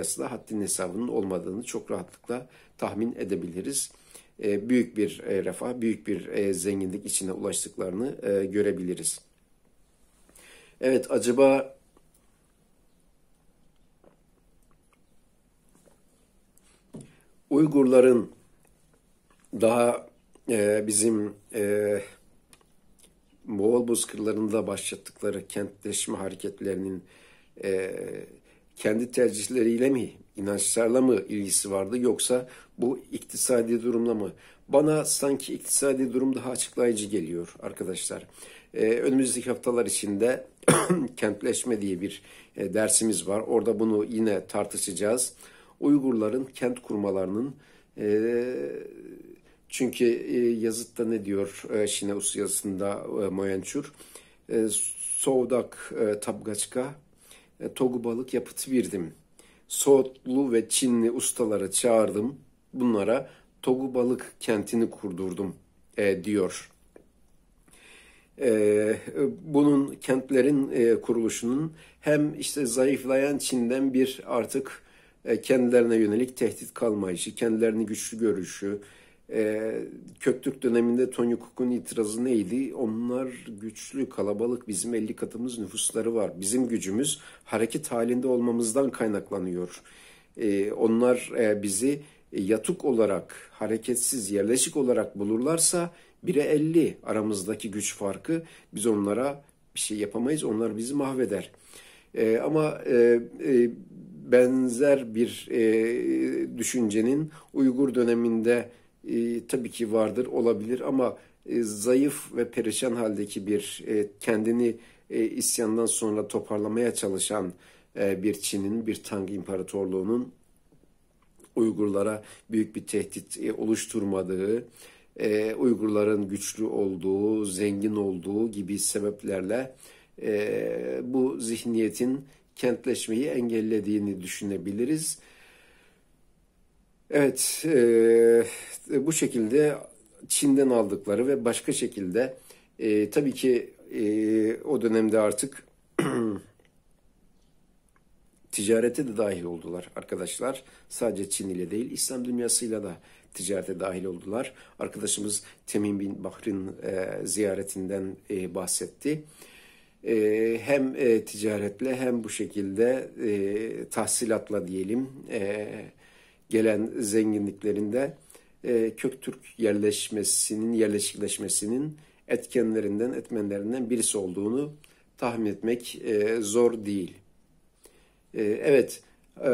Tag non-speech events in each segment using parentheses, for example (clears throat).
arasında haddin hesabının olmadığını çok rahatlıkla tahmin edebiliriz. E, büyük bir e, refah, büyük bir e, zenginlik içine ulaştıklarını görebiliriz. Evet acaba Uygurların daha e, bizim e, Moğol bozkırlarında başlattıkları kentleşme hareketlerinin e, kendi tercihleriyle mi, inançlarla mı ilgisi vardı yoksa bu iktisadi durumla mı? Bana sanki iktisadi durum daha açıklayıcı geliyor arkadaşlar. Ee, önümüzdeki haftalar içinde (clears throat) kentleşme diye bir e, dersimiz var. Orada bunu yine tartışacağız. Uygurların kent kurmalarının e, çünkü e, yazıtta ne diyor e, Şine Usu yazısında e, Moyençur? E, Sovdak e, Tabgaçka e, togu Balık Yapıt Birdim. Soğutlu ve Çinli ustalara çağırdım. Bunlara Togu Balık kentini kurdurdum e, diyor. E, bunun kentlerin e, kuruluşunun hem işte zayıflayan Çin'den bir artık e, kendilerine yönelik tehdit kalmayışı, kendilerini güçlü görüşü, e, Köktürk döneminde Tony Cook'un itirazı neydi? Onlar güçlü, kalabalık, bizim 50 katımız nüfusları var. Bizim gücümüz hareket halinde olmamızdan kaynaklanıyor. E, onlar e, bizi yatuk olarak, hareketsiz, yerleşik olarak bulurlarsa 1'e 50 aramızdaki güç farkı biz onlara bir şey yapamayız, onlar bizi mahveder. E, ama e, e, benzer bir e, düşüncenin Uygur döneminde e, tabii ki vardır, olabilir ama e, zayıf ve perişan haldeki bir e, kendini e, isyandan sonra toparlamaya çalışan e, bir Çin'in, bir Tang İmparatorluğu'nun Uygurlara büyük bir tehdit e, oluşturmadığı, e, Uygurların güçlü olduğu, zengin olduğu gibi sebeplerle e, bu zihniyetin kentleşmeyi engellediğini düşünebiliriz. Evet, e, bu şekilde Çin'den aldıkları ve başka şekilde e, tabii ki e, o dönemde artık (clears throat) ticarete de dahil oldular arkadaşlar. Sadece Çin ile değil İslam dünyasıyla da ticarete dahil oldular. Arkadaşımız Temim bin Bahri'nin e, ziyaretinden e, bahsetti. E, hem e, ticaretle hem bu şekilde e, tahsilatla diyelim e, gelen zenginliklerinde e, Köktürk yerleşmesinin, yerleşikleşmesinin etkenlerinden, etmenlerinden birisi olduğunu tahmin etmek e, zor değil. E, evet, e,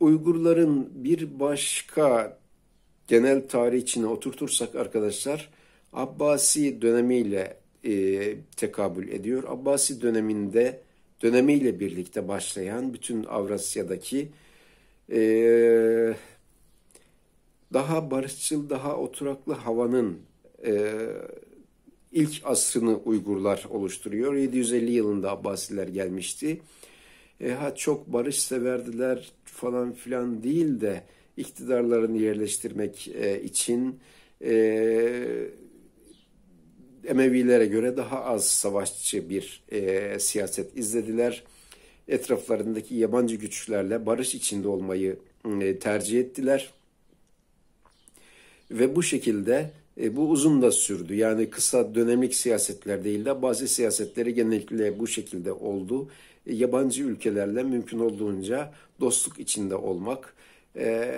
Uygurların bir başka genel tarih oturtursak arkadaşlar, Abbasi dönemiyle e, tekabül ediyor. Abbasi döneminde dönemiyle birlikte başlayan bütün Avrasya'daki e, daha barışçıl, daha oturaklı havanın e, ilk asrını Uygurlar oluşturuyor. 750 yılında Abbasiler gelmişti. E, ha çok barış severdiler falan filan değil de iktidarlarını yerleştirmek e, için e, Emevilere göre daha az savaşçı bir e, siyaset izlediler etraflarındaki yabancı güçlerle barış içinde olmayı e, tercih ettiler. Ve bu şekilde e, bu uzun da sürdü. Yani kısa dönemlik siyasetler değil de bazı siyasetleri genellikle bu şekilde oldu. E, yabancı ülkelerle mümkün olduğunca dostluk içinde olmak, e,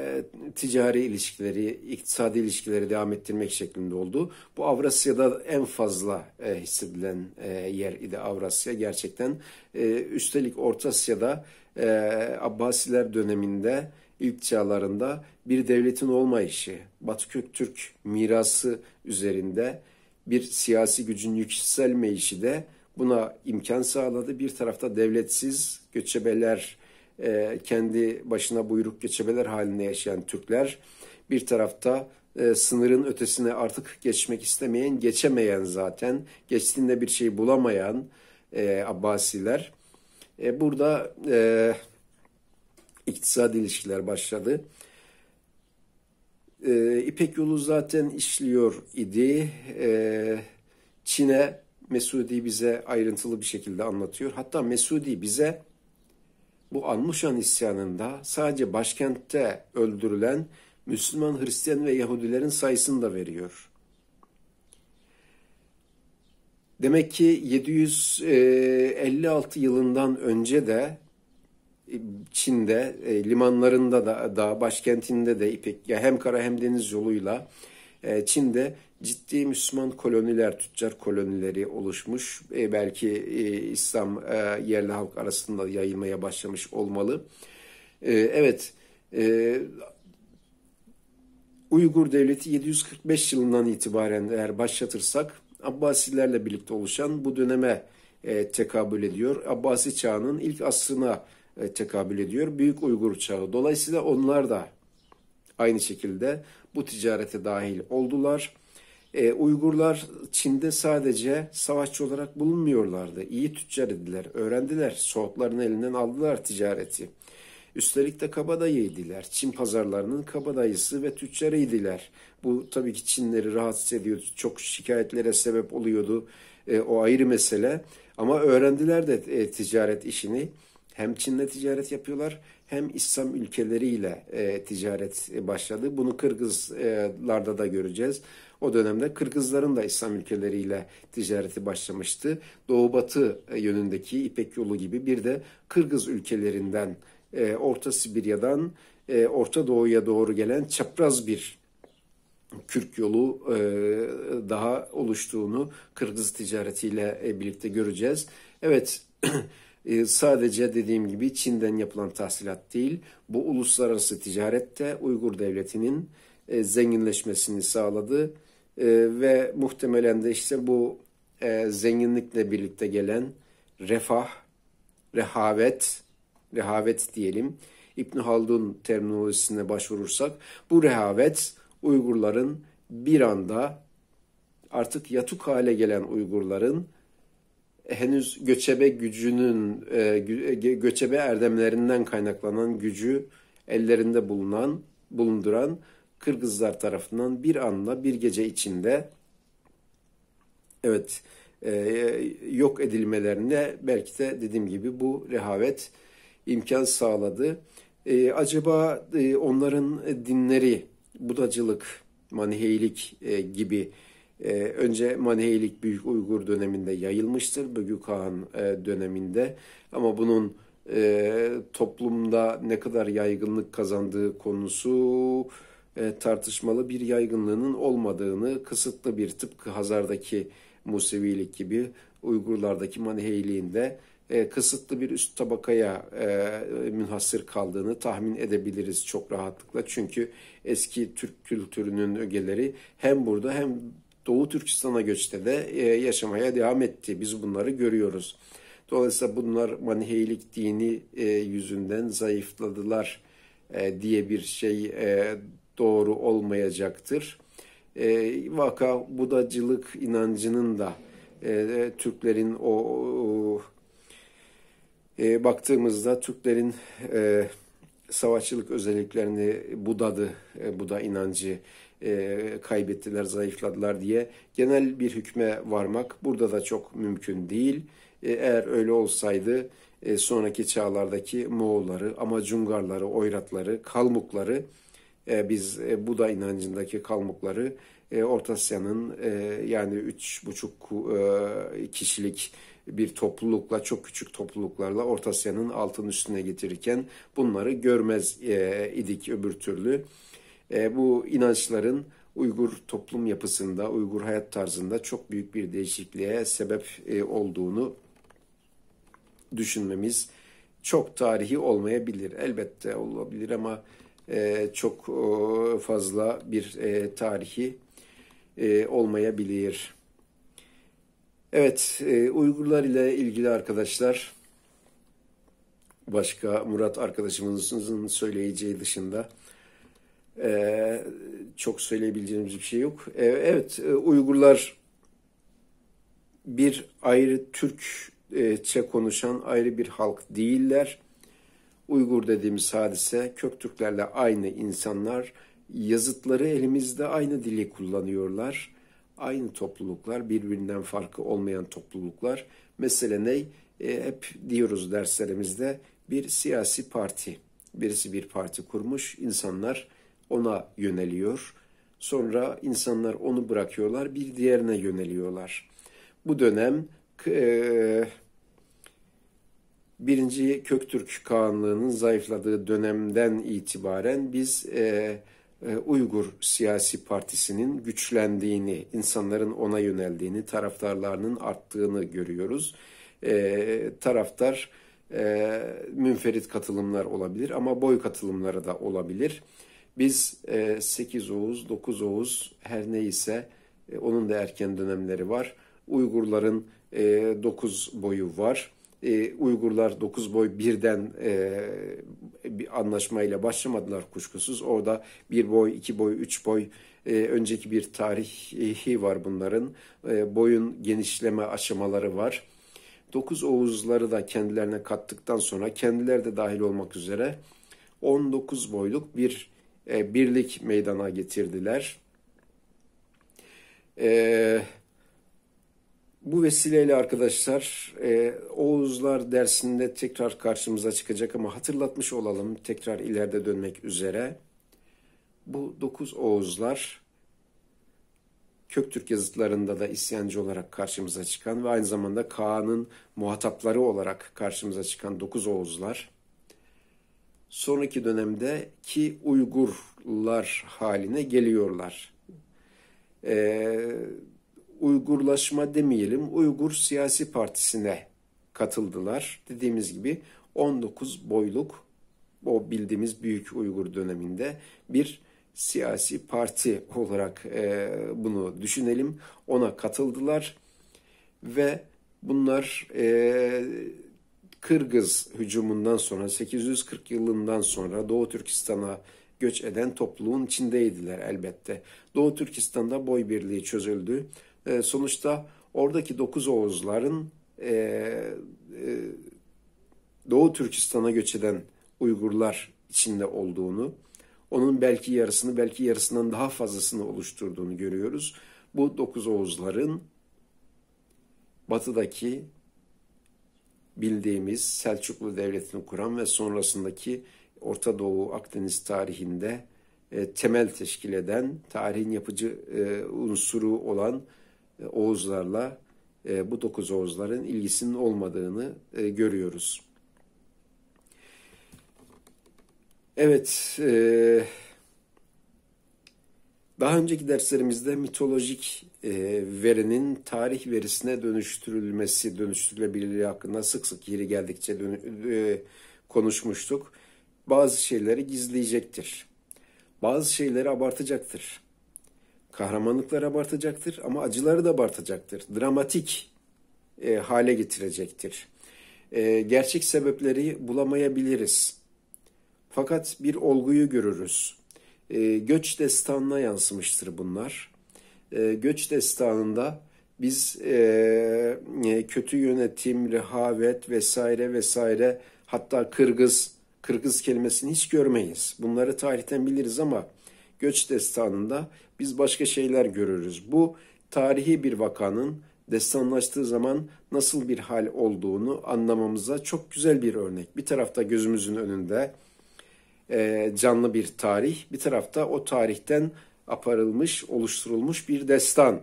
ticari ilişkileri, iktisadi ilişkileri devam ettirmek şeklinde oldu. Bu Avrasya'da en fazla e, hissedilen e, yer idi Avrasya. Gerçekten e, üstelik Orta Asya'da e, Abbasiler döneminde ilk çağlarında bir devletin olmayışı, Batı Köktürk mirası üzerinde bir siyasi gücün yükselmeyişi de buna imkan sağladı. Bir tarafta devletsiz göçebeler e, kendi başına buyruk geçebeler halinde yaşayan Türkler bir tarafta e, sınırın ötesine artık geçmek istemeyen, geçemeyen zaten, geçtiğinde bir şey bulamayan e, Abbasiler. E, burada e, iktisadi ilişkiler başladı. E, İpek yolu zaten işliyor idi. E, Çin'e Mesudi bize ayrıntılı bir şekilde anlatıyor. Hatta Mesudi bize bu Almuşan isyanında sadece başkentte öldürülen Müslüman, Hristiyan ve Yahudilerin sayısını da veriyor. Demek ki 756 e, yılından önce de e, Çin'de e, limanlarında da, da başkentinde de İpek ya hem kara hem deniz yoluyla Çin'de ciddi Müslüman koloniler, tüccar kolonileri oluşmuş. E, belki e, İslam e, yerli halk arasında yayılmaya başlamış olmalı. E, evet, e, Uygur Devleti 745 yılından itibaren eğer başlatırsak Abbasilerle birlikte oluşan bu döneme e, tekabül ediyor. Abbasi çağının ilk asrına e, tekabül ediyor. Büyük Uygur çağı. Dolayısıyla onlar da aynı şekilde bu ticarete dahil oldular e, Uygurlar Çin'de sadece savaşçı olarak bulunmuyorlardı. İyi tüccar idiler, öğrendiler. Soğutların elinden aldılar ticareti. Üstelik de kabadayıydılar. Çin pazarlarının kabadayısı ve tüccarıydılar. Bu tabii ki Çinleri rahatsız ediyordu. Çok şikayetlere sebep oluyordu. E, o ayrı mesele. Ama öğrendiler de e, ticaret işini. Hem Çin'le ticaret yapıyorlar hem İslam ülkeleriyle e, ticaret başladı. Bunu Kırgızlarda da göreceğiz. O dönemde Kırgızların da İslam ülkeleriyle ticareti başlamıştı. Doğu-batı e, yönündeki İpek yolu gibi bir de Kırgız ülkelerinden, e, Orta Sibirya'dan e, Orta Doğu'ya doğru gelen çapraz bir Kürk yolu daha oluştuğunu Kırgız ticaretiyle birlikte göreceğiz. Evet (clears throat) sadece dediğim gibi Çin'den yapılan tahsilat değil, bu uluslararası ticarette Uygur devletinin zenginleşmesini sağladı. Ee, ve muhtemelen de işte bu e, zenginlikle birlikte gelen refah, rehavet, rehavet diyelim. İbn Haldun terminolojisine başvurursak bu rehavet Uygurların bir anda artık yatuk hale gelen Uygurların henüz göçebe gücünün e, e, göçebe erdemlerinden kaynaklanan gücü ellerinde bulunan bulunduran Kırgızlar tarafından bir anla bir gece içinde evet e, yok edilmelerine belki de dediğim gibi bu rehavet imkan sağladı. E, acaba e, onların dinleri Budacılık, Maniheylik e, gibi e, önce Maniheylik Büyük Uygur döneminde yayılmıştır. Büyük Han e, döneminde ama bunun e, toplumda ne kadar yaygınlık kazandığı konusu e, tartışmalı bir yaygınlığının olmadığını, kısıtlı bir tıpkı Hazar'daki Musevilik gibi Uygurlardaki Maniheyliğin de e, kısıtlı bir üst tabakaya e, münhasır kaldığını tahmin edebiliriz çok rahatlıkla. Çünkü eski Türk kültürünün ögeleri hem burada hem Doğu Türkistan'a göçte de yaşamaya devam etti. Biz bunları görüyoruz. Dolayısıyla bunlar Maniheylik dini yüzünden zayıfladılar diye bir şey doğru olmayacaktır. E, vaka budacılık inancının da e, e Türklerin o, e, baktığımızda Türklerin e, savaşçılık özelliklerini budadı, e, buda inancı e, kaybettiler, zayıfladılar diye genel bir hükme varmak burada da çok mümkün değil. E, eğer öyle olsaydı e, sonraki çağlardaki Moğolları, Amacungarları, Oyratları, Kalmukları e, biz e, Buda inancındaki Kalmukları e, Orta Asya'nın yani 3,5 kişilik bir toplulukla çok küçük topluluklarla Orta Asya'nın altın üstüne getirirken bunları görmez idik öbür türlü. Bu inançların Uygur toplum yapısında, Uygur hayat tarzında çok büyük bir değişikliğe sebep olduğunu düşünmemiz çok tarihi olmayabilir. Elbette olabilir ama e, çok e, fazla bir e, tarihi olmayabilir. Evet, Uygurlar ile ilgili arkadaşlar başka Murat arkadaşımızın söyleyeceği dışında çok söyleyebileceğimiz bir şey yok. Evet, Uygurlar bir ayrı Türkçe konuşan ayrı bir halk değiller Uygur dediğimiz hadise Köktürklerle aynı insanlar, yazıtları elimizde aynı dili kullanıyorlar. Aynı topluluklar, birbirinden farkı olmayan topluluklar. Mesele ne? E, hep diyoruz derslerimizde bir siyasi parti. Birisi bir parti kurmuş, insanlar ona yöneliyor. Sonra insanlar onu bırakıyorlar, bir diğerine yöneliyorlar. Bu dönem e, Birinci Köktürk Kağanlığı'nın zayıfladığı dönemden itibaren biz e, e, Uygur siyasi partisinin güçlendiğini, insanların ona yöneldiğini, taraftarlarının arttığını görüyoruz. E, taraftar e, münferit katılımlar olabilir ama boy katılımları da olabilir. Biz e, 8 Oğuz, 9 Oğuz her neyse e, onun da erken dönemleri var. Uygurların e, 9 boyu var e, Uygurlar 9 boy birden e, bir anlaşmayla başlamadılar kuşkusuz. Orada bir boy, iki boy, üç boy e, önceki bir tarihi var bunların. E, boyun genişleme aşamaları var. 9 Oğuzları da kendilerine kattıktan sonra kendileri de dahil olmak üzere 19 boyluk bir e, birlik meydana getirdiler. Eee bu vesileyle arkadaşlar e, Oğuzlar dersinde tekrar karşımıza çıkacak ama hatırlatmış olalım tekrar ileride dönmek üzere. Bu dokuz Oğuzlar Köktürk yazıtlarında da isyancı olarak karşımıza çıkan ve aynı zamanda Kaan'ın muhatapları olarak karşımıza çıkan dokuz Oğuzlar sonraki dönemde ki Uygurlar haline geliyorlar. Eee Uygurlaşma demeyelim, Uygur Siyasi Partisi'ne katıldılar. Dediğimiz gibi 19 boyluk o bildiğimiz Büyük Uygur döneminde bir siyasi parti (laughs) olarak e, bunu düşünelim. Ona katıldılar ve bunlar e, Kırgız hücumundan sonra 840 yılından sonra Doğu Türkistan'a göç eden topluluğun içindeydiler elbette. Doğu Türkistan'da boy birliği çözüldü e, sonuçta oradaki dokuz Oğuzların e, e, Doğu Türkistan'a göç eden Uygurlar içinde olduğunu, onun belki yarısını belki yarısından daha fazlasını oluşturduğunu görüyoruz. Bu dokuz Oğuzların batıdaki bildiğimiz Selçuklu Devleti'ni kuran ve sonrasındaki Orta Doğu Akdeniz tarihinde e, temel teşkil eden, tarihin yapıcı e, unsuru olan e, Oğuzlarla e, bu dokuz Oğuzların ilgisinin olmadığını e, görüyoruz. Evet, daha önceki derslerimizde mitolojik verinin tarih verisine dönüştürülmesi, dönüştürülebilirliği hakkında sık sık yeri geldikçe konuşmuştuk. Bazı şeyleri gizleyecektir. Bazı şeyleri abartacaktır Kahramanlıklar abartacaktır ama acıları da abartacaktır. Dramatik e, hale getirecektir. E, gerçek sebepleri bulamayabiliriz. Fakat bir olguyu görürüz. E, göç destanına yansımıştır bunlar. E, göç destanında biz e, e kötü yönetim, rehavet vesaire vesaire hatta Kırgız, Kırgız kelimesini hiç görmeyiz. Bunları tarihten biliriz ama göç destanında biz başka şeyler görürüz. Bu tarihi bir vakanın destanlaştığı zaman nasıl bir hal olduğunu anlamamıza çok güzel bir örnek. Bir tarafta gözümüzün önünde e, canlı bir tarih, bir tarafta o tarihten aparılmış, oluşturulmuş bir destan.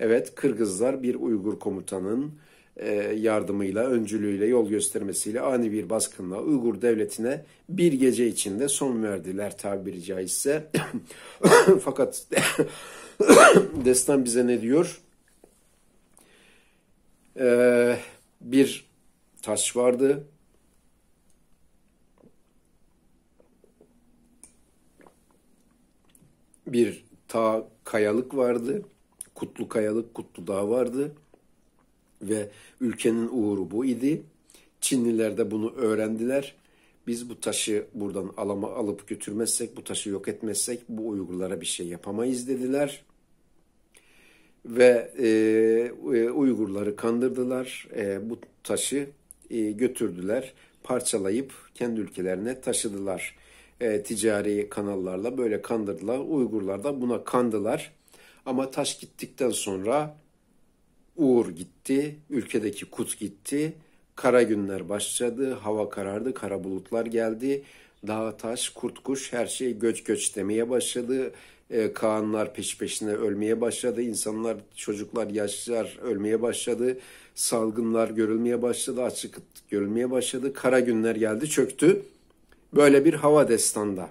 Evet, Kırgızlar bir Uygur komutanın e, yardımıyla, öncülüğüyle, yol göstermesiyle ani bir baskınla Uygur devletine bir gece içinde son verdiler tabiri caizse. (coughs) Fakat (coughs) destan bize ne diyor? Ee, bir taş vardı. Bir ta kayalık vardı. Kutlu kayalık, kutlu dağ vardı ve ülkenin uğuru bu idi. Çinliler de bunu öğrendiler. Biz bu taşı buradan alama, alıp götürmezsek, bu taşı yok etmezsek bu Uygurlara bir şey yapamayız dediler. Ve e, e Uygurları kandırdılar. E, bu taşı e, götürdüler, parçalayıp kendi ülkelerine taşıdılar. E, ticari kanallarla böyle kandırdılar. Uygurlar da buna kandılar. Ama taş gittikten sonra Uğur gitti, ülkedeki Kut gitti, kara günler başladı, hava karardı, kara bulutlar geldi. Dağ, taş, kurt, kuş her şey göç göç demeye başladı. E, Kaanlar peş peşine ölmeye başladı. İnsanlar, çocuklar, yaşlılar ölmeye başladı. Salgınlar görülmeye başladı. Açık görülmeye başladı. Kara günler geldi, çöktü. Böyle bir hava destanda.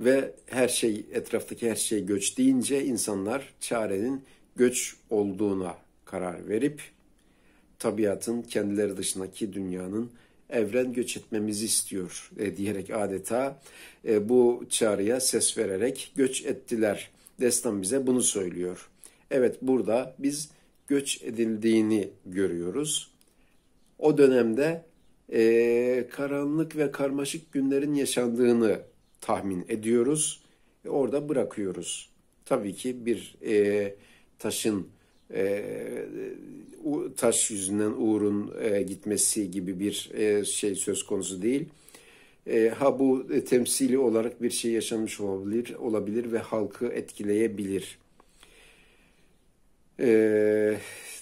Ve her şey, etraftaki her şey göç deyince insanlar çarenin göç olduğuna karar verip tabiatın kendileri dışındaki dünyanın evren göç etmemizi istiyor e, diyerek adeta e, bu çağrıya ses vererek göç ettiler. Destan bize bunu söylüyor. Evet burada biz göç edildiğini görüyoruz. O dönemde e, karanlık ve karmaşık günlerin yaşandığını tahmin ediyoruz. E, orada bırakıyoruz. Tabii ki bir e, taşın e, taş yüzünden Uğur'un e, gitmesi gibi bir e, şey söz konusu değil. E, ha bu e, temsili olarak bir şey yaşanmış olabilir, olabilir ve halkı etkileyebilir. E,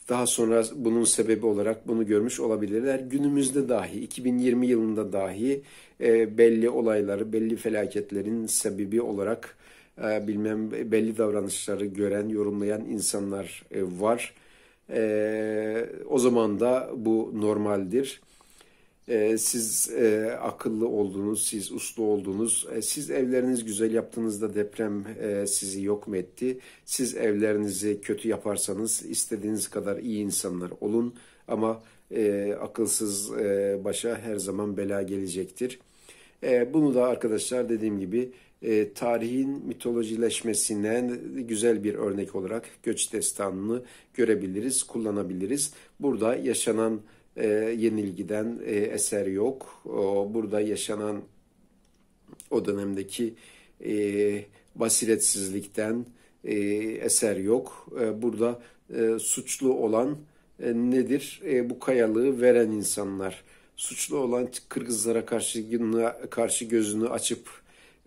daha sonra bunun sebebi olarak bunu görmüş olabilirler. Günümüzde dahi, 2020 yılında dahi e, belli olayları, belli felaketlerin sebebi olarak e, bilmem belli davranışları gören, yorumlayan insanlar e, var. E, o zaman da bu normaldir. Siz akıllı oldunuz, siz uslu oldunuz. Siz evleriniz güzel yaptığınızda deprem sizi yok mu etti? Siz evlerinizi kötü yaparsanız istediğiniz kadar iyi insanlar olun. Ama akılsız başa her zaman bela gelecektir. bunu da arkadaşlar dediğim gibi e, tarihin mitolojileşmesine güzel bir örnek olarak göç destanını görebiliriz, kullanabiliriz. Burada yaşanan e, yenilgiden e, eser yok. O, burada yaşanan o dönemdeki e, basiretsizlikten e, eser yok. E, burada e, suçlu olan e, nedir? E, bu kayalığı veren insanlar. Suçlu olan Kırgızlara karşı, karşı gözünü açıp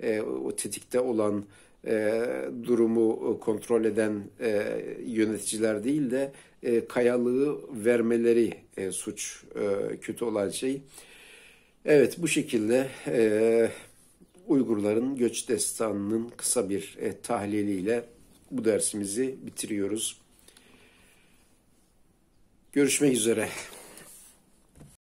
e, o tetikte olan e, durumu e, kontrol eden e, yöneticiler değil de e, kayalığı vermeleri e, suç e, kötü olan şey. Evet bu şekilde e, Uygurların göç destanının kısa bir e, tahliliyle bu dersimizi bitiriyoruz. Görüşmek üzere.